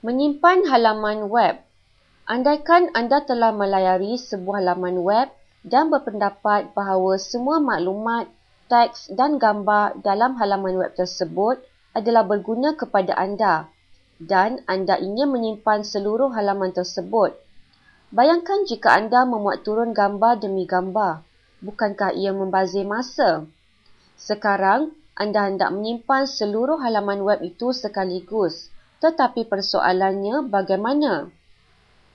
Menyimpan halaman web. Andaikan anda telah melayari sebuah halaman web dan berpendapat bahawa semua maklumat, teks dan gambar dalam halaman web tersebut adalah berguna kepada anda dan anda ingin menyimpan seluruh halaman tersebut. Bayangkan jika anda memuat turun gambar demi gambar, bukankah ia membazir masa? Sekarang, anda hendak menyimpan seluruh halaman web itu sekaligus. Tetapi persoalannya bagaimana?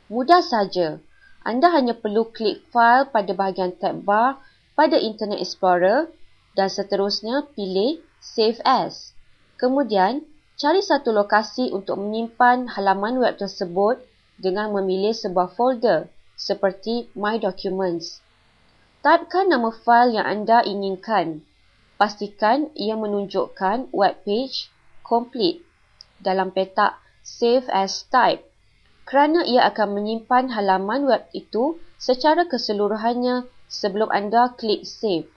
Mudah saja. Anda hanya perlu klik file pada bahagian tab bar pada Internet Explorer dan seterusnya pilih Save As. Kemudian, cari satu lokasi untuk menyimpan halaman web tersebut dengan memilih sebuah folder seperti My Documents. Taipkan nama fail yang anda inginkan. Pastikan ia menunjukkan web page complete dalam petak Save as Type kerana ia akan menyimpan halaman web itu secara keseluruhannya sebelum anda klik Save.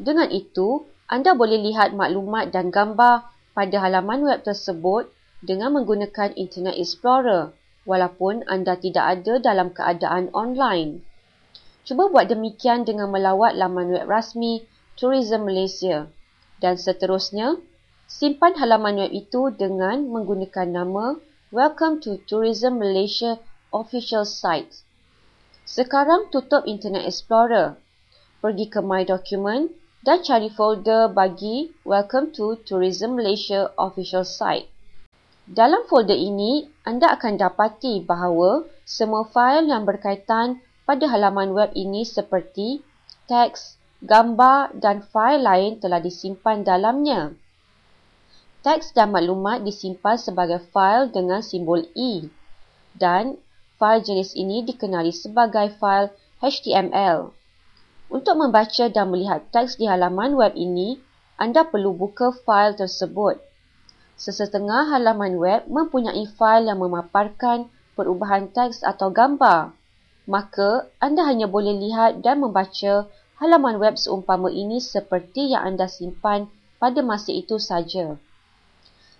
Dengan itu, anda boleh lihat maklumat dan gambar pada halaman web tersebut dengan menggunakan Internet Explorer walaupun anda tidak ada dalam keadaan online. Cuba buat demikian dengan melawat laman web rasmi Tourism Malaysia dan seterusnya simpan halaman web itu dengan menggunakan nama Welcome to Tourism Malaysia official site. Sekarang tutup Internet Explorer. Pergi ke My Document dan cari folder bagi Welcome to Tourism Malaysia official site. Dalam folder ini, anda akan dapati bahawa semua fail yang berkaitan pada halaman web ini seperti teks, gambar dan fail lain telah disimpan dalamnya teks dan maklumat disimpan sebagai fail dengan simbol E dan fail jenis ini dikenali sebagai fail HTML. Untuk membaca dan melihat teks di halaman web ini, anda perlu buka fail tersebut. Sesetengah halaman web mempunyai fail yang memaparkan perubahan teks atau gambar. Maka, anda hanya boleh lihat dan membaca halaman web seumpama ini seperti yang anda simpan pada masa itu saja.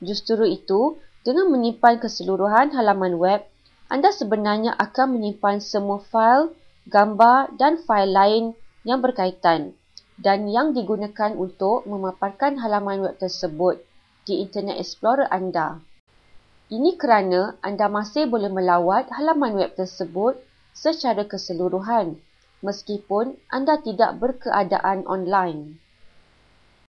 Justeru itu, dengan menyimpan keseluruhan halaman web, anda sebenarnya akan menyimpan semua fail, gambar dan fail lain yang berkaitan dan yang digunakan untuk memaparkan halaman web tersebut di Internet Explorer anda. Ini kerana anda masih boleh melawat halaman web tersebut secara keseluruhan meskipun anda tidak berkeadaan online.